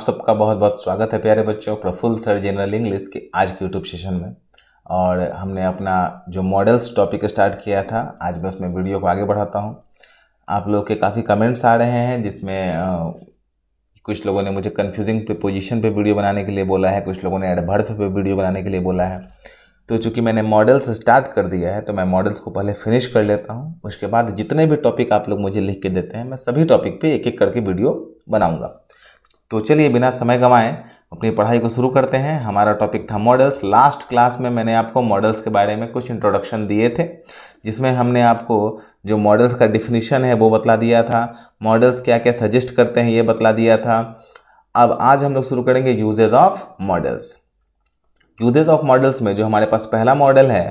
आप सबका बहुत बहुत स्वागत है प्यारे बच्चों प्रफुल्ल सर जनरल इंग्लिश के आज के यूट्यूब सेशन में और हमने अपना जो मॉडल्स टॉपिक स्टार्ट किया था आज मैं उसमें वीडियो को आगे बढ़ाता हूँ आप लोग के काफ़ी कमेंट्स आ रहे हैं जिसमें आ, कुछ लोगों ने मुझे कन्फ्यूजिंग पोजिशन पर वीडियो बनाने के लिए बोला है कुछ लोगों ने एडभर्व पर वीडियो बनाने के लिए बोला है तो चूंकि मैंने मॉडल्स स्टार्ट कर दिया है तो मैं मॉडल्स को पहले फिनिश कर लेता हूँ उसके बाद जितने भी टॉपिक आप लोग मुझे लिख के देते हैं मैं सभी टॉपिक पे एक एक करके वीडियो बनाऊँगा तो चलिए बिना समय गंवाएं अपनी पढ़ाई को शुरू करते हैं हमारा टॉपिक था मॉडल्स लास्ट क्लास में मैंने आपको मॉडल्स के बारे में कुछ इंट्रोडक्शन दिए थे जिसमें हमने आपको जो मॉडल्स का डिफिनीशन है वो बतला दिया था मॉडल्स क्या क्या सजेस्ट करते हैं ये बतला दिया था अब आज हम लोग शुरू करेंगे usages of modals usages of modals में जो हमारे पास पहला मॉडल है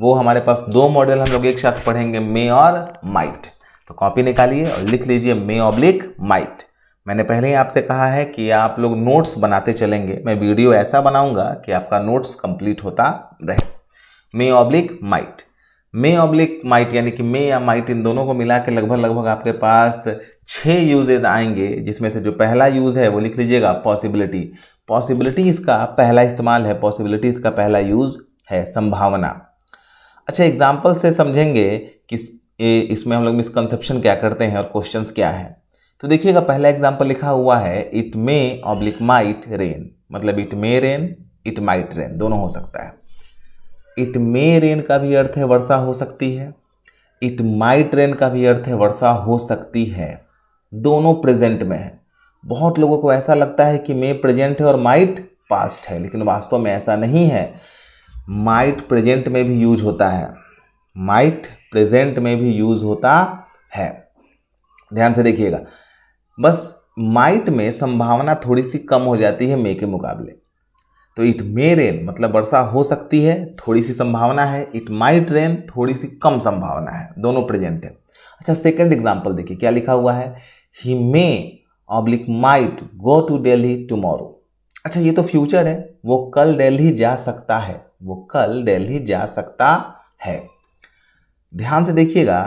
वो हमारे पास दो मॉडल हम लोग एक साथ पढ़ेंगे मे और माइट तो कॉपी निकालिए और लिख लीजिए मे ऑब्लिक माइट मैंने पहले ही आपसे कहा है कि आप लोग नोट्स बनाते चलेंगे मैं वीडियो ऐसा बनाऊंगा कि आपका नोट्स कंप्लीट होता रहे may oblique might may oblique might यानी कि मे या माइट इन दोनों को मिला के लगभग लगभग आपके पास छः यूजेज आएंगे जिसमें से जो पहला यूज़ है वो लिख लीजिएगा पॉसिबिलिटी पॉसिबिलिटी इसका पहला इस्तेमाल है पॉसिबिलिटी इसका पहला यूज़ है संभावना अच्छा एग्जाम्पल से समझेंगे कि इसमें हम लोग मिसकनसेप्शन क्या करते हैं और क्वेश्चंस क्या हैं तो देखिएगा पहला एग्जाम्पल लिखा हुआ है it may oblique might rain मतलब it may rain it might rain दोनों हो सकता है इट मे रेन का भी अर्थ है वर्षा हो सकती है इट माइट रेन का भी अर्थ है वर्षा हो सकती है दोनों प्रेजेंट में है बहुत लोगों को ऐसा लगता है कि मे प्रेजेंट है और माइट पास्ट है लेकिन वास्तव में ऐसा नहीं है माइट प्रेजेंट में भी यूज होता है माइट प्रेजेंट में भी यूज होता है ध्यान से देखिएगा बस माइट में संभावना थोड़ी सी कम हो जाती है मे के मुकाबले तो इट मे रेन मतलब वर्षा हो सकती है थोड़ी सी संभावना है इट माइट रेन थोड़ी सी कम संभावना है दोनों प्रेजेंट है अच्छा सेकेंड एग्जाम्पल देखिए क्या लिखा हुआ है he may oblique might go to Delhi tomorrow अच्छा ये तो फ्यूचर है वो कल दिल्ली जा सकता है वो कल दिल्ली जा सकता है ध्यान से देखिएगा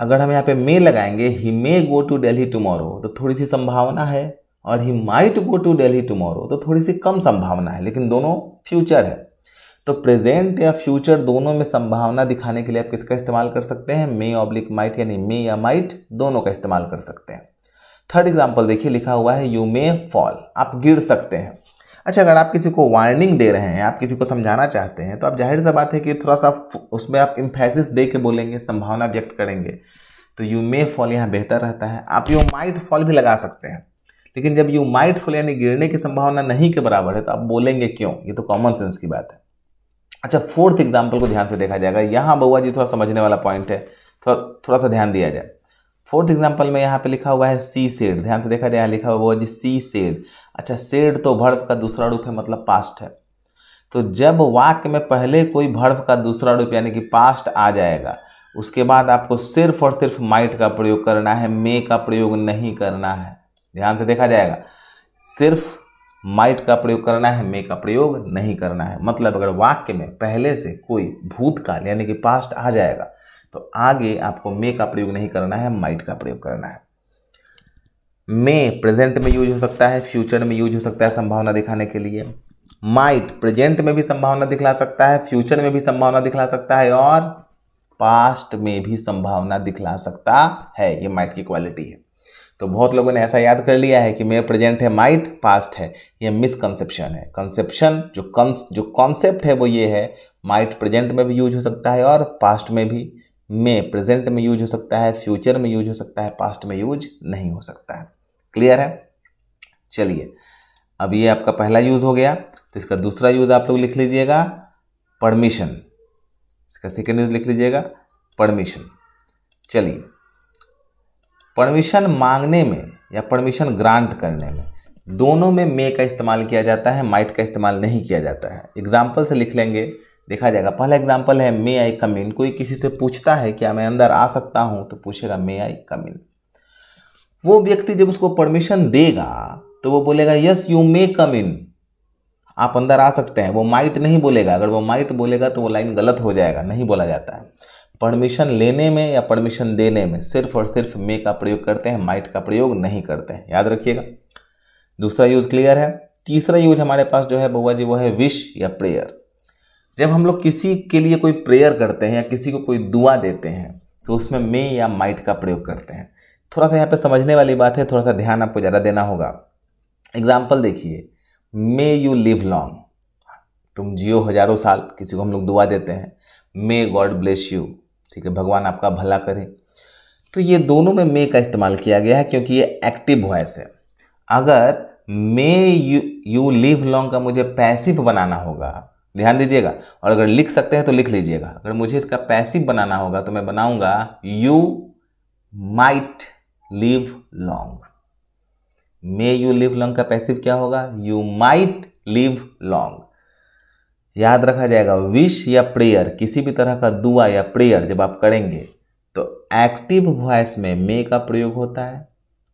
अगर हम यहाँ पे मे लगाएंगे he may go to Delhi tomorrow तो थोड़ी सी संभावना है और he might go to Delhi tomorrow तो थोड़ी सी कम संभावना है लेकिन दोनों फ्यूचर है तो प्रेजेंट या फ्यूचर दोनों में संभावना दिखाने के लिए आप किसका इस्तेमाल कर सकते हैं मे ऑब्लिक माइट यानी मे या माइट दोनों का इस्तेमाल कर सकते हैं थर्ड एग्जाम्पल देखिए लिखा हुआ है यू मे फॉल आप गिर सकते हैं अच्छा अगर आप किसी को वार्निंग दे रहे हैं आप किसी को समझाना चाहते हैं तो आप जाहिर सा बात है कि थोड़ा सा उसमें आप इम्फेसिस दे के बोलेंगे संभावना व्यक्त करेंगे तो यू मे फॉल यहाँ बेहतर रहता है आप यू माइट फॉल भी लगा सकते हैं लेकिन जब यू माइट फॉल यानी गिरने की संभावना नहीं के बराबर है तो आप बोलेंगे क्यों ये तो कॉमन सेंस की बात है अच्छा फोर्थ एग्जाम्पल को ध्यान से देखा जाएगा यहाँ बउआ जी थोड़ा समझने वाला पॉइंट है थोड़ा थोड़ा सा ध्यान दिया जाए फोर्थ एग्जाम्पल में यहाँ पे लिखा हुआ है सी सेड ध्यान से देखा जाए लिखा हुआ है जी सी सेड अच्छा सेड तो भर्व का दूसरा रूप है मतलब पास्ट है तो जब वाक्य में पहले कोई भर्व का दूसरा रूप यानी कि पास्ट आ जाएगा उसके बाद आपको सिर्फ और सिर्फ माइट का प्रयोग करना है मे का प्रयोग नहीं करना है ध्यान से देखा जाएगा सिर्फ माइट का प्रयोग करना है मे का प्रयोग नहीं करना है मतलब अगर वाक्य में पहले से कोई भूतकाल यानी कि पास्ट आ जाएगा तो आगे आपको मे का प्रयोग नहीं करना है माइट का प्रयोग करना है मे प्रेजेंट में यूज हो सकता है फ्यूचर में यूज हो सकता है संभावना दिखाने के लिए माइट प्रेजेंट में भी संभावना दिखला सकता है फ्यूचर में भी संभावना दिखला सकता है और पास्ट में भी संभावना दिखला सकता है ये माइट की क्वालिटी है तो बहुत लोगों ने ऐसा याद कर लिया है कि मे प्रेजेंट है माइट पास्ट है ये मिसकंसेप्शन है कंसेप्शन जो कंस जो कॉन्सेप्ट है वो ये है माइट प्रेजेंट में भी यूज हो सकता है और पास्ट में भी में प्रेजेंट में यूज हो सकता है फ्यूचर में यूज हो सकता है पास्ट में यूज नहीं हो सकता है क्लियर है चलिए अब ये आपका पहला यूज़ हो गया तो इसका दूसरा यूज़ आप लोग लिख लीजिएगा परमिशन इसका सेकेंड यूज़ लिख लीजिएगा परमिशन चलिए परमिशन मांगने में या परमिशन ग्रांट करने में दोनों में मे का इस्तेमाल किया जाता है माइट का इस्तेमाल नहीं किया जाता है एग्जाम्पल से लिख लेंगे देखा जाएगा पहला एग्जाम्पल है मे आई कम इन कोई किसी से पूछता है क्या मैं अंदर आ सकता हूँ तो पूछेगा मे आई कम इन वो व्यक्ति जब उसको परमिशन देगा तो वो बोलेगा यस यू मे कम इन आप अंदर आ सकते हैं वो माइट नहीं बोलेगा अगर वो माइट बोलेगा तो वो लाइन गलत हो जाएगा नहीं बोला जाता है परमिशन लेने में या परमिशन देने में सिर्फ और सिर्फ मे का प्रयोग करते हैं माइट का प्रयोग नहीं करते हैं याद रखिएगा दूसरा यूज़ क्लियर है तीसरा यूज हमारे पास जो है बउआ जी वो है विश या प्रेयर जब हम लोग किसी के लिए कोई प्रेयर करते हैं या किसी को कोई दुआ देते हैं तो उसमें मे या माइट का प्रयोग करते हैं थोड़ा सा यहाँ पे समझने वाली बात है थोड़ा सा ध्यान आपको ज़्यादा देना होगा एग्जाम्पल देखिए मे यू लिव लॉन्ग तुम जियो हजारों साल किसी को हम लोग दुआ देते हैं मे गॉड ब्लेस यू ठीक है भगवान आपका भला करे तो ये दोनों में मे का इस्तेमाल किया गया है क्योंकि ये एक्टिव वॉयस है अगर may you you live long का मुझे पैसिव बनाना होगा ध्यान दीजिएगा और अगर लिख सकते हैं तो लिख लीजिएगा अगर मुझे इसका पैसिव बनाना होगा तो मैं बनाऊंगा you might live long may you live long का पैसिव क्या होगा यू माइट लिव लॉन्ग याद रखा जाएगा विश या प्रेयर किसी भी तरह का दुआ या प्रेयर जब आप करेंगे तो एक्टिव वॉयस में मे का प्रयोग होता है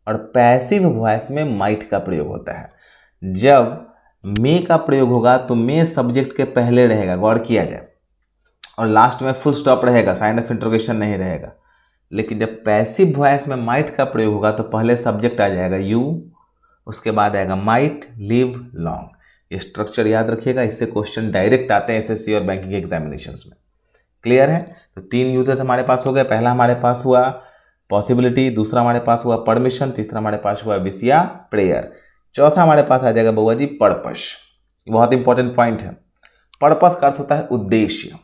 और पैसिव वॉयस में माइट का प्रयोग होता है जब मे का प्रयोग होगा तो मे सब्जेक्ट के पहले रहेगा गौर किया जाए और लास्ट में फुल स्टॉप रहेगा साइन ऑफ इंट्रोगेशन नहीं रहेगा लेकिन जब पैसिव वॉयस में माइट का प्रयोग होगा तो पहले सब्जेक्ट आ जाएगा यू उसके बाद आएगा माइट लिव लॉन्ग ये स्ट्रक्चर याद रखिएगा इससे क्वेश्चन डायरेक्ट आते हैं एसएससी और बैंकिंग एग्जामिनेशन में क्लियर है तो तीन यूजर्स हमारे पास हो गए पहला हमारे पास हुआ पॉसिबिलिटी दूसरा हमारे पास हुआ परमिशन तीसरा हमारे पास हुआ विसिया प्रेयर चौथा हमारे पास आ जाएगा बउआ जी पर्पस बहुत इंपॉर्टेंट पॉइंट है पर्पस का अर्थ होता है उद्देश्य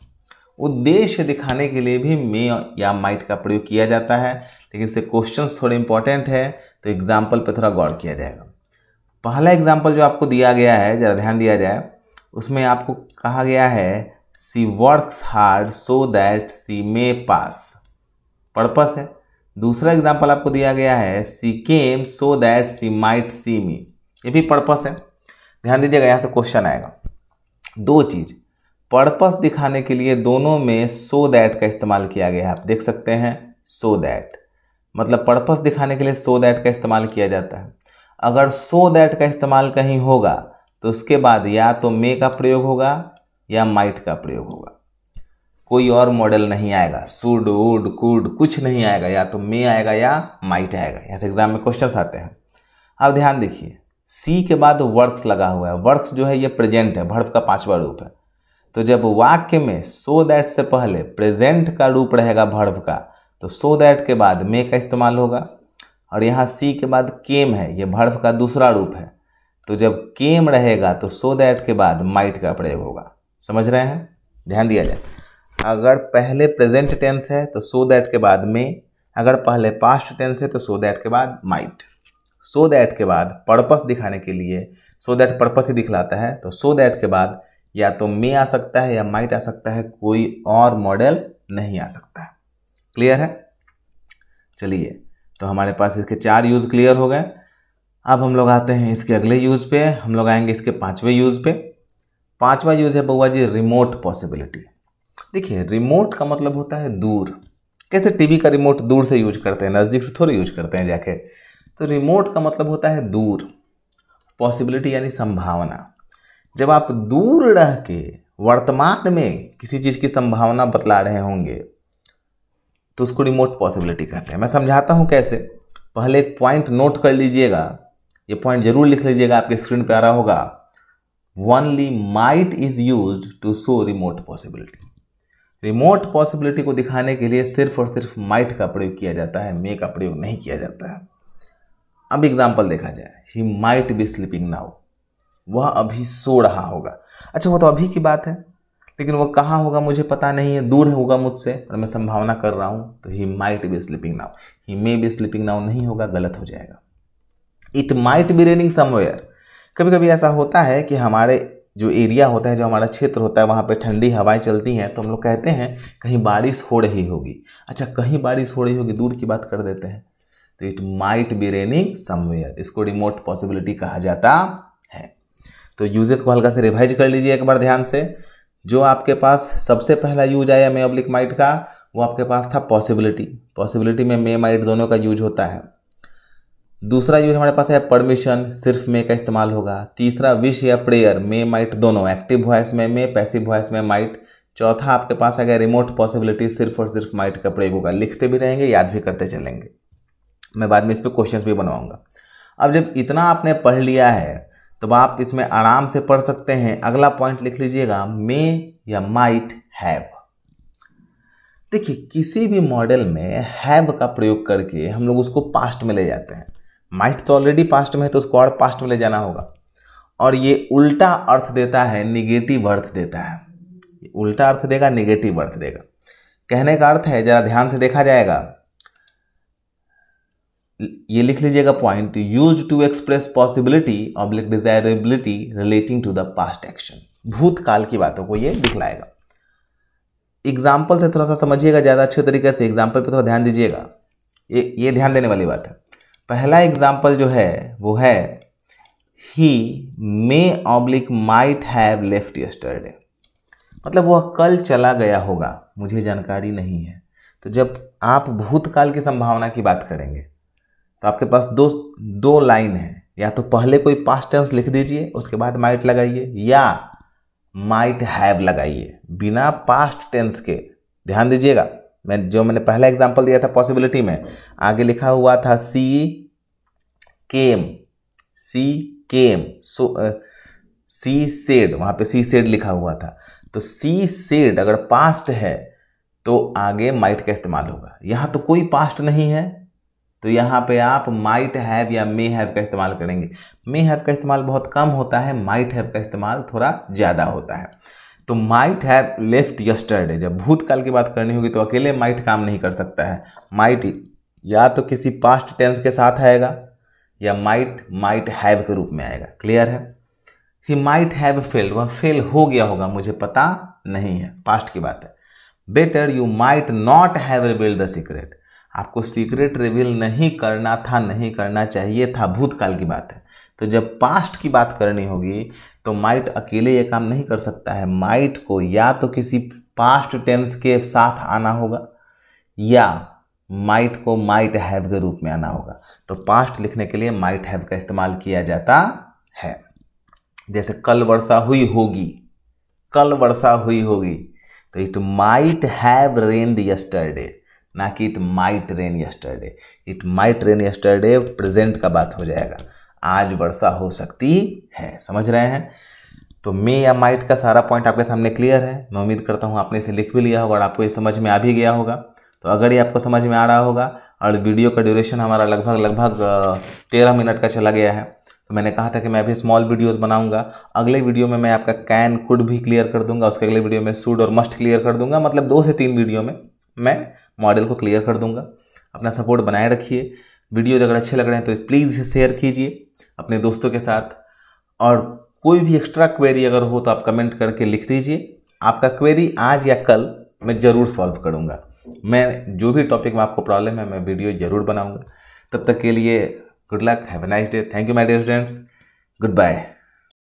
उद्देश्य दिखाने के लिए भी मे या माइट का प्रयोग किया जाता है लेकिन इससे क्वेश्चन थोड़े इंपॉर्टेंट है तो एग्जाम्पल पर थोड़ा गौर किया जाएगा पहला एग्जाम्पल जो आपको दिया गया है ज़रा ध्यान दिया जाए उसमें आपको कहा गया है she works hard so that she may pass purpose है दूसरा एग्जाम्पल आपको दिया गया है सी केम सो दैट सी माइट सी मी ये भी पर्पस है ध्यान दीजिएगा यहाँ से क्वेश्चन आएगा दो चीज़ पर्पस दिखाने के लिए दोनों में सो so दैट का इस्तेमाल किया गया है आप देख सकते हैं सो so दैट मतलब पर्पस दिखाने के लिए सो so दैट का इस्तेमाल किया जाता है अगर सो so दैट का इस्तेमाल कहीं होगा तो उसके बाद या तो मे का प्रयोग होगा या माइट का प्रयोग होगा कोई और मॉडल नहीं आएगा सुड उड कुड कुछ नहीं आएगा या तो मे आएगा या माइट आएगा ऐसे एग्जाम में क्वेश्चन आते हैं अब ध्यान देखिए सी के बाद वर्क्स लगा हुआ है वर्क्स जो है ये प्रेजेंट है भर्व का पांचवा रूप है तो जब वाक्य में सो दैट से पहले प्रेजेंट का रूप रहेगा भर्व का तो सो दैट के बाद मे का इस्तेमाल होगा और यहाँ सी के बाद केम है ये भर्व का दूसरा रूप है तो जब केम रहेगा तो सो दैट के बाद माइट का प्रयोग होगा समझ रहे हैं ध्यान दिया जाए अगर पहले प्रेजेंट टेंस है तो सो दैट के बाद मे अगर पहले पास्ट टेंस है तो सो दैट के बाद माइट सो so दैट के बाद पर्पस दिखाने के लिए सो दैट पर्पस ही दिखलाता है तो सो so दैट के बाद या तो मे आ सकता है या माइट आ सकता है कोई और मॉडल नहीं आ सकता है क्लियर है चलिए तो हमारे पास इसके चार यूज़ क्लियर हो गए अब हम लोग आते हैं इसके अगले यूज़ पे हम लोग आएंगे इसके पांचवे यूज़ पे पांचवा यूज़ है बउआ जी रिमोट पॉसिबिलिटी देखिए रिमोट का मतलब होता है दूर कैसे टीवी का रिमोट दूर से यूज करते हैं नज़दीक से थोड़ी यूज करते हैं जाके तो रिमोट का मतलब होता है दूर पॉसिबिलिटी यानी संभावना जब आप दूर रह के वर्तमान में किसी चीज़ की संभावना बतला रहे होंगे तो उसको रिमोट पॉसिबिलिटी कहते हैं मैं समझाता हूँ कैसे पहले एक पॉइंट नोट कर लीजिएगा ये पॉइंट जरूर लिख लीजिएगा आपके स्क्रीन पर आ रहा होगा only might is use to show remote possibility remote possibility को दिखाने के लिए सिर्फ और सिर्फ माइट का प्रयोग किया जाता है मे का प्रयोग नहीं किया जाता है अब एग्जाम्पल देखा जाए he might be sleeping now वह अभी सो रहा होगा अच्छा वो तो अभी की बात है लेकिन वो कहाँ होगा मुझे पता नहीं है दूर होगा मुझसे और मैं संभावना कर रहा हूँ तो he might be sleeping now he may be sleeping now नहीं होगा गलत हो जाएगा it might be raining somewhere कभी कभी ऐसा होता है कि हमारे जो एरिया होता है जो हमारा क्षेत्र होता है वहाँ पे ठंडी हवाएं चलती हैं तो हम लोग कहते हैं कहीं बारिश हो रही होगी अच्छा कहीं बारिश हो रही होगी दूर की बात कर देते हैं तो it might be raining somewhere इसको रिमोट पॉसिबिलिटी कहा जाता है तो यूजेस को हल्का से रिवाइज कर लीजिए एक बार ध्यान से जो आपके पास सबसे पहला यूज आया मे ऑब्लिक माइट का वो आपके पास था पॉसिबिलिटी पॉसिबिलिटी में मे माइट दोनों का यूज होता है दूसरा यूज हमारे पास है परमिशन सिर्फ मे का इस्तेमाल होगा तीसरा विश या प्रेयर मे माइट दोनों एक्टिव वॉयस में मे पैसिव वॉयस में माइट चौथा आपके पास आ गया रिमोट पॉसिबिलिटी सिर्फ और सिर्फ माइट का प्रयोग होगा लिखते भी रहेंगे याद भी करते चलेंगे मैं बाद में इस पर क्वेश्चन भी बनवाऊँगा अब जब इतना आपने पढ़ लिया है तो आप इसमें आराम से पढ़ सकते हैं अगला पॉइंट लिख लीजिएगा मे या माइट हैव देखिए किसी भी मॉडल में हैव का प्रयोग करके हम लोग उसको पास्ट में ले जाते हैं माइट तो ऑलरेडी पास्ट में है तो उसको और पास्ट में ले जाना होगा और ये उल्टा अर्थ देता है निगेटिव अर्थ देता है उल्टा अर्थ देगा निगेटिव अर्थ देगा कहने का अर्थ है ज़रा ध्यान से देखा जाएगा ये लिख लीजिएगा point use to express possibility oblique desirability relating to the past action भूतकाल की बातों को ये दिखलाएगा एग्जाम्पल से थोड़ा सा समझिएगा ज़्यादा अच्छे तरीके से एग्जाम्पल पर थोड़ा ध्यान दीजिएगा ये ये ध्यान देने वाली बात है पहला एग्जाम्पल जो है वो है he may oblique might have left yesterday मतलब वह कल चला गया होगा मुझे जानकारी नहीं है तो जब आप भूतकाल की संभावना की बात करेंगे तो आपके पास दो दो लाइन है या तो पहले कोई पास्ट टेंस लिख दीजिए उसके बाद माइट लगाइए या माइट हैव लगाइए बिना पास्ट टेंस के ध्यान दीजिएगा मैं जो मैंने पहला एग्जाम्पल दिया था पॉसिबिलिटी में आगे लिखा हुआ था सी केम सी केम सो सी सेड वहाँ पे सी सेड लिखा हुआ था तो सी सेड अगर पास्ट है तो आगे माइट का इस्तेमाल होगा यहाँ तो कोई पास्ट नहीं है तो यहाँ पे आप माइट हैव या मे हैव का इस्तेमाल करेंगे मे हैव का इस्तेमाल बहुत कम होता है माइट हैव का इस्तेमाल थोड़ा ज़्यादा होता है तो माइट हैव लेफ्ट यस्टरडे जब भूतकाल की बात करनी होगी तो अकेले माइट काम नहीं कर सकता है माइट या तो किसी पास्ट टेंस के साथ आएगा या माइट माइट हैव के रूप में आएगा क्लियर है ही माइट हैव फेल्ड वह फेल हो गया होगा मुझे पता नहीं है पास्ट की बात है better you might not have revealed the secret आपको सीक्रेट रिवील नहीं करना था नहीं करना चाहिए था भूतकाल की बात है तो जब पास्ट की बात करनी होगी तो माइट अकेले ये काम नहीं कर सकता है माइट को या तो किसी पास्ट टेंस के साथ आना होगा या माइट को माइट हैव के रूप में आना होगा तो पास्ट लिखने के लिए माइट हैव का इस्तेमाल किया जाता है जैसे कल वर्षा हुई होगी कल वर्षा हुई होगी तो it might have rained yesterday ना कि it might rain yesterday it might rain yesterday present का बात हो जाएगा आज वर्षा हो सकती है समझ रहे हैं तो मे या माइट का सारा पॉइंट आपके सामने क्लियर है मैं उम्मीद करता हूँ आपने इसे लिख भी लिया होगा और आपको ये समझ में आ भी गया होगा तो अगर ये आपको समझ में आ रहा होगा और वीडियो का ड्यूरेशन हमारा लगभग लगभग तेरह मिनट का चला गया है तो मैंने कहा था कि मैं अभी स्मॉल वीडियोस बनाऊंगा अगले वीडियो में मैं आपका कैन कुड भी क्लियर कर दूंगा उसके अगले वीडियो में सूड और मस्ट क्लियर कर दूंगा मतलब दो से तीन वीडियो में मैं मॉडल को क्लियर कर दूंगा अपना सपोर्ट बनाए रखिए वीडियो अगर अच्छे लग रहे हैं तो प्लीज़ इसे शेयर कीजिए अपने दोस्तों के साथ और कोई भी एक्स्ट्रा क्वेरी अगर हो तो आप कमेंट करके लिख दीजिए आपका क्वेरी आज या कल मैं ज़रूर सॉल्व करूँगा मैं जो भी टॉपिक में आपको प्रॉब्लम है मैं वीडियो ज़रूर बनाऊँगा तब तक के लिए good luck have nice day thank you my dear students good bye